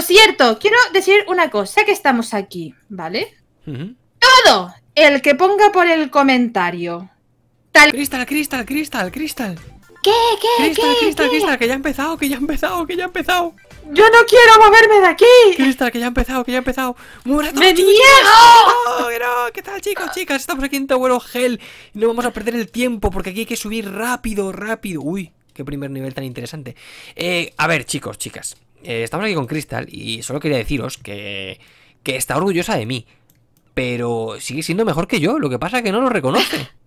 Por cierto, quiero decir una cosa que estamos aquí, ¿vale? Todo el que ponga por el comentario. Tal... Cristal, cristal, cristal, cristal. ¿Qué? ¿Qué? Cristal, ¿Qué? cristal, cristal, que ya ha empezado, que ya ha empezado, que ya ha empezado. Yo no quiero moverme de aquí. Cristal, que ya ha empezado, que ya ha empezado. ¡Murato! ¡Me niego! Oh, ¿Qué tal, chicos, chicas? Estamos aquí en Tower Hell. Y no vamos a perder el tiempo porque aquí hay que subir rápido, rápido. Uy, qué primer nivel tan interesante. Eh, a ver, chicos, chicas. Eh, estamos aquí con Crystal y solo quería deciros que, que está orgullosa de mí. Pero sigue siendo mejor que yo, lo que pasa es que no lo reconoce.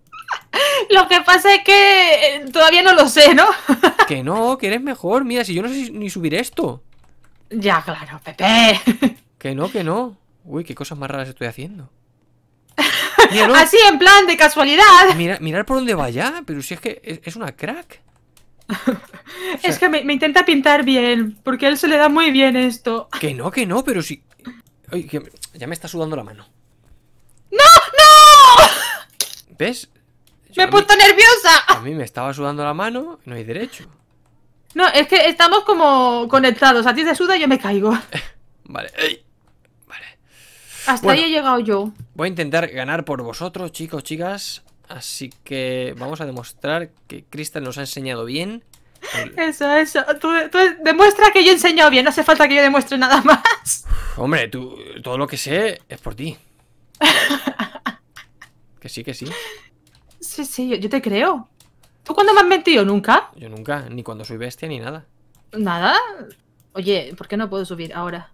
Lo que pasa es que eh, todavía no lo sé, ¿no? que no, que eres mejor. Mira, si yo no sé ni subir esto. Ya, claro, Pepe. que no, que no. Uy, qué cosas más raras estoy haciendo. Así en plan de casualidad. mirar por dónde vaya, pero si es que es una crack es que me, intenta pintar bien, porque a él se le da muy bien esto. Que no, que no, pero si... ya me está sudando la mano. ¡No, no! ¿Ves? ¡Me he puesto nerviosa! A mí me estaba sudando la mano, no hay derecho. No, es que estamos como conectados. A ti te suda y yo me caigo. vale. Vale. Hasta ahí he llegado yo. Voy a intentar ganar por vosotros, chicos, chicas. Así que vamos a demostrar que Crystal nos ha enseñado bien. Eso, eso. demuestra que yo he enseñado bien, no hace falta que yo demuestre nada más. Hombre, tú, todo lo que sé es por ti. que sí, que sí. Sí, sí, yo, yo te creo. ¿Tú cuándo me has mentido? ¿Nunca? Yo nunca, ni cuando soy bestia ni nada. ¿Nada? Oye, ¿por qué no puedo subir ahora?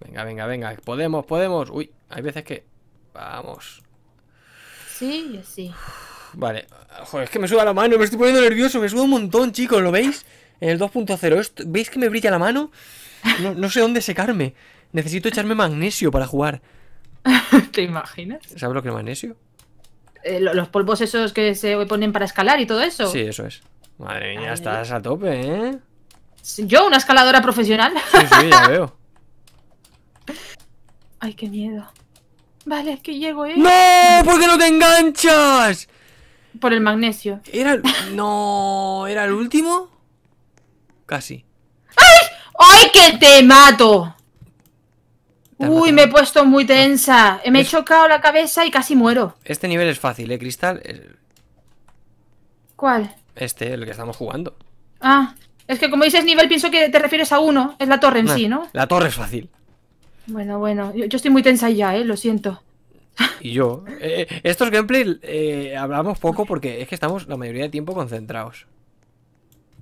Venga, venga, venga. Podemos, podemos. Uy, hay veces que... Vamos. Sí, y Vale. Joder, es que me suda la mano, me estoy poniendo nervioso, me suda un montón, chicos, ¿lo veis? En el 2.0, ¿veis que me brilla la mano? No, sé dónde secarme. Necesito echarme magnesio para jugar. ¿Te imaginas? ¿Sabes lo que es magnesio? Eh, los polvos esos que se ponen para escalar y todo eso. Sí, eso es. Madre mía, estás a tope, ¿eh? Yo, una escaladora profesional. Sí, sí, ya veo. Ay, qué miedo. Vale, es que llego, ¿eh? ¡No! ¿Por qué no te enganchas? Por el magnesio. Era el... No, ¿era el último? Casi. ¡Ay! ¡Ay, que te mato! Uy, me he puesto muy tensa. Me he chocado la cabeza y casi muero. Este nivel es fácil, ¿eh, Cristal? ¿Cuál? Este, el que estamos jugando. Ah, es que como dices nivel, pienso que te refieres a uno. Es la torre en sí, ¿no? La torre es fácil. Bueno, bueno, yo, estoy muy tensa ya, ¿eh? Lo siento. Y yo. Eh, estos gameplays eh, hablamos poco porque es que estamos la mayoría del tiempo concentrados.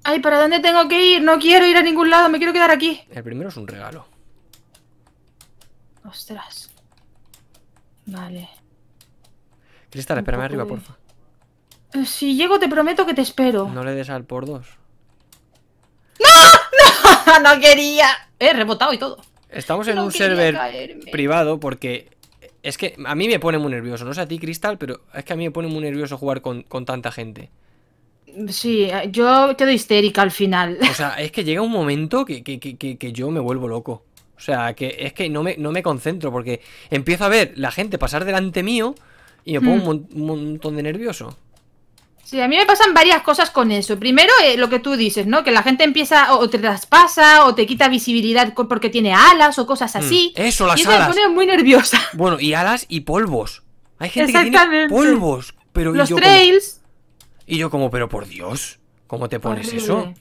Ay, ¿para dónde tengo que ir? No quiero ir a ningún lado, me quiero quedar aquí. El primero es un regalo. Ostras. Vale. Cristal, espérame arriba, porfa. Eh, si llego, te prometo que te espero. No le des al por dos. ¡No! ¡No! ¡No quería! He rebotado y todo. Estamos en un server privado porque es que a mí me pone muy nervioso. No sé a ti, Cristal, pero es que a mí me pone muy nervioso jugar con, tanta gente. Sí, eh, yo quedo histérica al final. O sea, es que llega un momento que, que, yo me vuelvo loco. O sea, que es que no me, no me, concentro porque empiezo a ver la gente pasar delante mío y me pongo un montón de nervioso. Sí, a mí me pasan varias cosas con eso. Primero, eh, lo que tú dices, ¿no? Que la gente empieza o, te traspasa o te quita visibilidad porque tiene alas o cosas mm, así. eso, las y pone muy nerviosa. Bueno, y alas y polvos. Hay gente que tiene polvos. Pero Los trails. Y yo como, pero por Dios, ¿cómo te pones eso?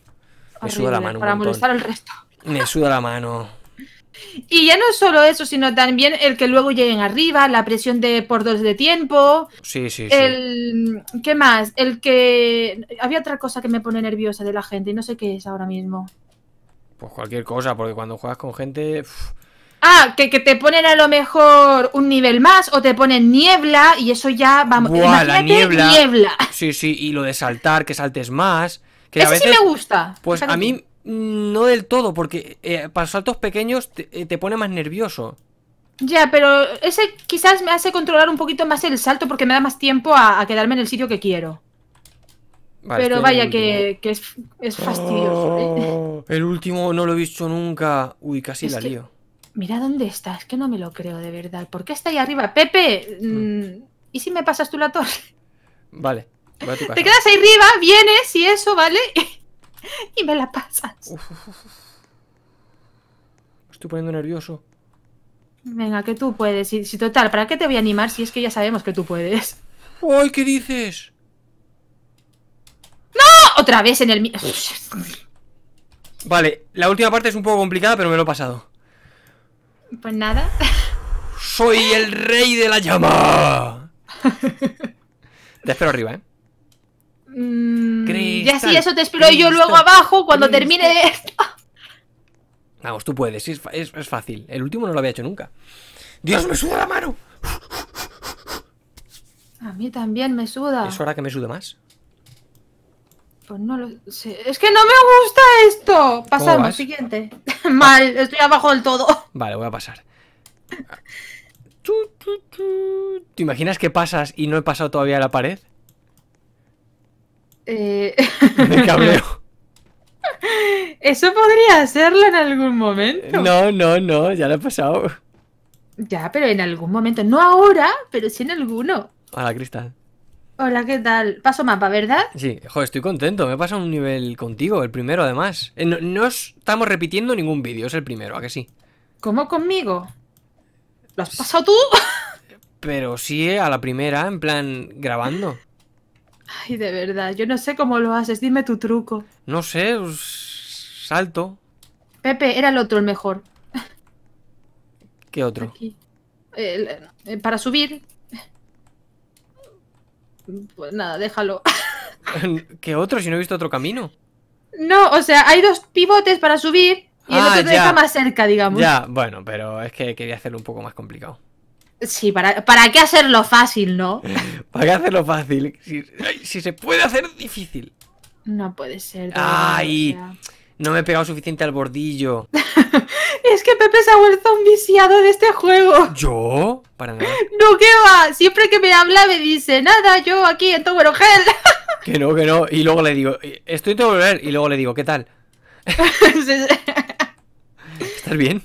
Me suda la mano. para al resto. Me suda la mano. Y ya no es solo eso, sino también el que luego lleguen arriba, la presión de por dos de tiempo. Sí, sí, sí. El, ¿Qué más? El que. Había otra cosa que me pone nerviosa de la gente y no sé qué es ahora mismo. Pues cualquier cosa, porque cuando juegas con gente. Ah, que, te ponen a lo mejor un nivel más o te ponen niebla y eso ya vamos. Buah, la niebla. niebla. Sí, sí, y lo de saltar, que saltes más. Que eso a veces, sí me gusta. Pues a mí no del todo, porque eh, para saltos pequeños eh, te, pone más nervioso. Ya, pero ese quizás me hace controlar un poquito más el salto porque me da más tiempo a, quedarme en el sitio que quiero. pero vaya que, es, fastidioso. Oh, el último no lo he visto nunca. Uy, casi la lío. Mira dónde está, es que no me lo creo de verdad. ¿Por qué está ahí arriba? Pepe, mm, mm. ¿y si me pasas tú la torre? Vale. Te quedas ahí arriba, vienes y eso, ¿vale? y me la pasas. Me estoy poniendo nervioso. Venga, que tú puedes. Y, si, total, ¿para qué te voy a animar si es que ya sabemos que tú puedes? ¡Ay, qué dices! ¡No! Otra vez en el... vale, la última parte es un poco complicada, pero me lo he pasado. Pues nada. ¡Soy el rey de la llama! te espero arriba, ¿eh? Mm, y así eso te espero yo luego abajo cuando termine esto. Vamos, tú puedes, es, fácil. El último no lo había hecho nunca. ¡Dios, me suda la mano! A mí también me suda. ¿Es hora que me sude más? Pues no lo sé. Es que no me gusta esto. Pasamos, siguiente. Mal, ah. estoy abajo del todo. Vale, voy a pasar. Ah. ¿Te imaginas que pasas y no he pasado todavía la pared? Eh, ¿Eso podría hacerlo en algún momento? No, no, no, ya lo he pasado. Ya, pero en algún momento. No ahora, pero sí en alguno. Hola, Cristal. Hola, ¿qué tal? Paso mapa, ¿verdad? Sí, joder, estoy contento. Me he pasado un nivel contigo, el primero además. Eh, no, no, estamos repitiendo ningún vídeo, es el primero, ¿a que sí? ¿Cómo conmigo? ¿Lo has pasado tú? Pero sí, a la primera, en plan, grabando. Ay, de verdad, yo no sé cómo lo haces, dime tu truco. No sé, pues, salto. Pepe, era el otro el mejor. ¿Qué otro? Eh, para subir. Pues nada, déjalo. ¿Qué otro? Si no he visto otro camino. No, o sea, hay dos pivotes para subir y el ah, otro te deja más cerca, digamos. Ya, bueno, pero es que quería hacerlo un poco más complicado. Sí, ¿para, qué hacerlo fácil, no? ¿Para qué hacerlo fácil? Si, se puede hacer difícil. No puede ser. ¡Ay! No me he pegado suficiente al bordillo. es que Pepe se ha vuelto un viciado de este juego. ¿Yo? Para nada. No, ¿qué va? Siempre que me habla me dice, nada, yo aquí en Tower Hell. que no, que no. Y luego le digo, eh, estoy en Tower Y luego le digo, ¿qué tal? ¿Estás bien?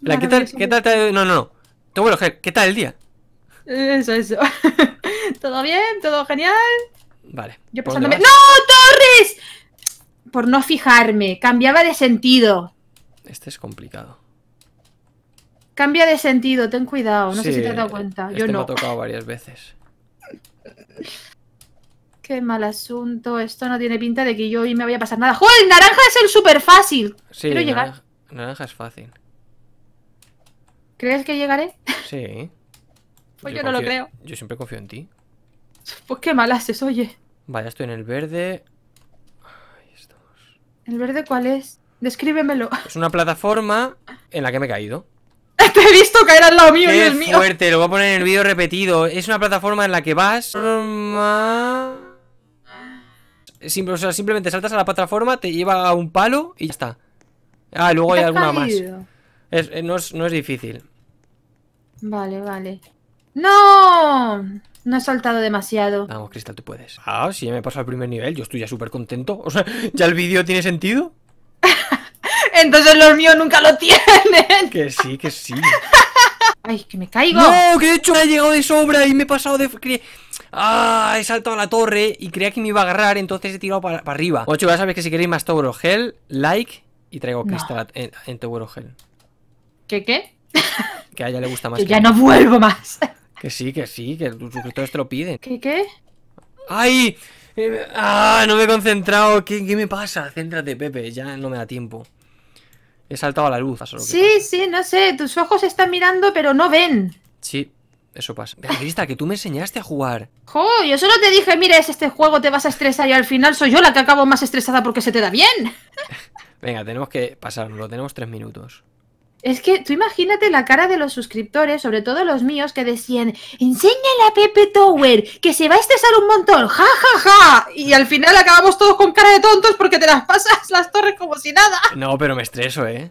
La, ¿qué tal? ¿Qué tal? No, no, no. ¿qué tal el día? Eso, eso. ¿Todo bien? ¿Todo genial? Vale. ¡No, Torres! Por no fijarme. Cambiaba de sentido. Este es complicado. Cambia de sentido, ten cuidado. No sé si te has dado cuenta. Yo no. Este me ha tocado varias veces. Qué mal asunto. Esto no tiene pinta de que yo hoy me vaya a pasar nada. ¡Joder! naranja es el súper fácil. Sí, Quiero llegar. naranja es fácil. ¿Crees que llegaré? Sí. Pues yo, no lo creo. Yo siempre confío en ti. Pues qué mal haces, oye. vaya estoy en el verde. Ahí estamos. ¿El verde cuál es? Descríbemelo. Es una plataforma en la que me he caído. Te he visto caer al lado mío, qué es mío. fuerte, lo voy a poner en el vídeo repetido. Es una plataforma en la que vas... simplemente saltas a la plataforma, te lleva a un palo y ya está. Ah, y luego hay alguna más. Eh, no, es, no es difícil. Vale, vale. ¡No! No he saltado demasiado. Vamos, Cristal, tú puedes. Ah, si ya me pasado al primer nivel, yo estoy ya súper contento. O sea, ¿ya el vídeo tiene sentido? Entonces los míos nunca lo tienen. Que sí, que sí. ¡Ay, que me caigo! ¡No, que de hecho me llegado de sobra y me he pasado de... Ah, he saltado a la torre y creía que me iba a agarrar, entonces he tirado para, para arriba. Ocho, ya sabes que si queréis más Tower of Hell, like y traigo que cristal en Tower of Hell. ¿Qué, qué? que a ella le gusta más. que, ya no vuelvo más. que sí, que sí, que tus suscriptores te lo piden. ¿Qué qué? ¡Ay! Eh, ¡Ah! No me he concentrado. ¿Qué, me pasa? Céntrate, Pepe. Ya no me da tiempo. He saltado a la luz. sí, sí, no sé. Tus ojos están mirando, pero no ven. Sí, eso pasa. mira que tú me enseñaste a jugar. Jo, yo solo te dije, mira, es este juego, te vas a estresar y al final soy yo la que acabo más estresada porque se te da bien. Venga, tenemos que pasarlo tenemos tres minutos. Es que tú imagínate la cara de los suscriptores, sobre todo los míos, que decían, enséñale a Pepe Tower, que se va a estresar un montón, ja, ja, ja. Y al final acabamos todos con cara de tontos porque te las pasas las torres como si nada. No, pero me estreso, ¿eh?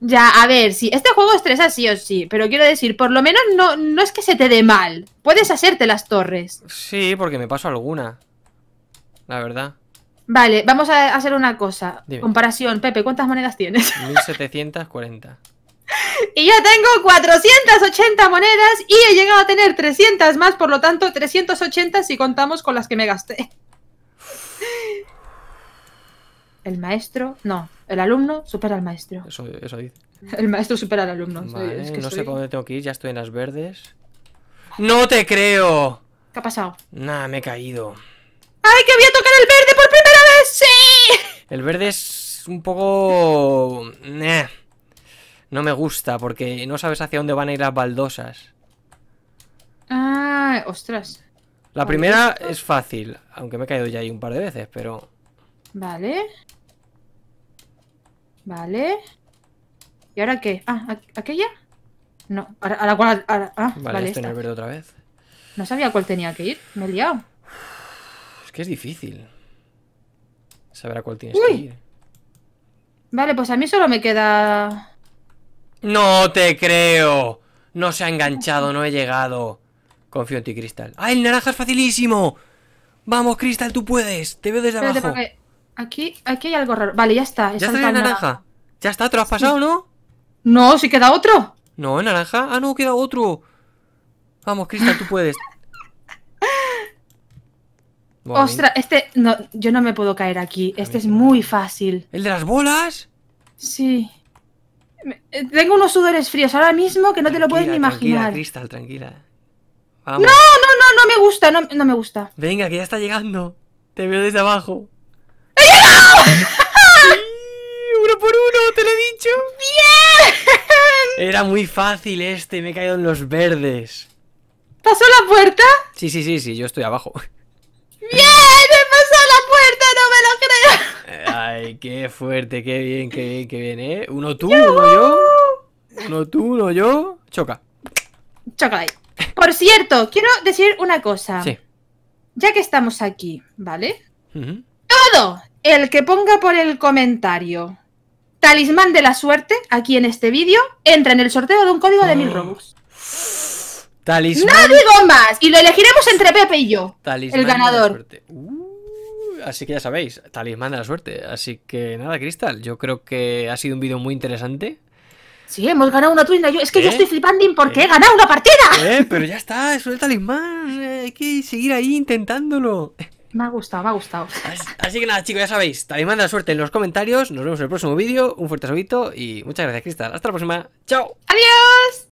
Ya, a ver, sí, este juego estresa sí o sí, pero quiero decir, por lo menos no, no es que se te dé mal. Puedes hacerte las torres. Sí, porque me paso alguna. La verdad. Vale, vamos a hacer una cosa. Comparación, Pepe, ¿cuántas monedas tienes? 1740. y yo tengo 480 monedas y he llegado a tener 300 más, por lo tanto 380 si contamos con las que me gasté. El maestro, no, el alumno supera al maestro. Eso, dice. El maestro supera al alumno. es que no sé dónde tengo que ir, ya estoy en las verdes. ¡No te creo! ¿Qué ha pasado? Nada, me he caído. ¡Ay, que voy a tocar el verde por primera el verde es un poco... Eh, no me gusta porque no sabes hacia dónde van a ir las baldosas. Ah, ostras. La primera es fácil, aunque me he caído ya ahí un par de veces, pero... Vale. Vale. ¿Y ahora qué? Ah, ¿aquella? No, a la cual... ah, vale, verde otra vez. No sabía cuál tenía que ir, me he liado. Es que es difícil saber cuál tienes Vale, pues a mí solo me queda... ¡No te creo! No se ha enganchado, no he llegado. Confío en ti, Cristal. ¡Ah, el naranja es facilísimo! ¡Vamos, Cristal, tú puedes! Te veo desde abajo. Aquí, aquí hay algo raro. Vale, ya está. Ya está naranja. Ya está, te has pasado, ¿no? No, si queda otro. No, naranja. Ah, no, queda otro. Vamos, Cristal, tú puedes. Ostras, este. No, yo no me puedo caer aquí. este es muy fácil. ¿El de las bolas? Sí. Eh, tengo unos sudores fríos ahora mismo que no te lo puedes ni imaginar. Cristal, tranquila. No, no, no, no me gusta, no, me gusta. Venga, que ya está llegando. Te veo desde abajo. ¡He llegado! uno por uno, te lo he dicho. ¡Bien! Era muy fácil este, me he caído en los verdes. ¿Pasó la puerta? Sí, sí, sí, sí, yo estoy abajo. ¡Bien! ¡Me pasó la puerta! ¡No me lo creo! Eh, ay, qué fuerte, qué bien, qué bien, qué bien, ¿eh? Uno tú, uno yo. Uno tú, uno yo. Choca. Choca Por cierto, quiero decir una cosa. Sí. Ya que estamos aquí, ¿vale? Todo el que ponga por el comentario talismán de la suerte aquí en este vídeo entra en el sorteo de un código de mil ah. robos Talismán. No digo más. Y lo elegiremos entre Pepe y yo. el ganador. De uh, así que ya sabéis, talismán de la suerte. Así que nada, Cristal, yo creo que ha sido un vídeo muy interesante. Sí, hemos ganado una twin es que yo ¿Eh? estoy flipando porque he ¿Eh? ganado una partida. ¿Eh? pero ya está, es el talismán. Hay que seguir ahí intentándolo. Me ha gustado, me ha gustado. Así, que nada, chicos, ya sabéis, talismán de la suerte en los comentarios. Nos vemos en el próximo vídeo. Un fuerte saludito y muchas gracias, Cristal. Hasta la próxima. Chao. Adiós.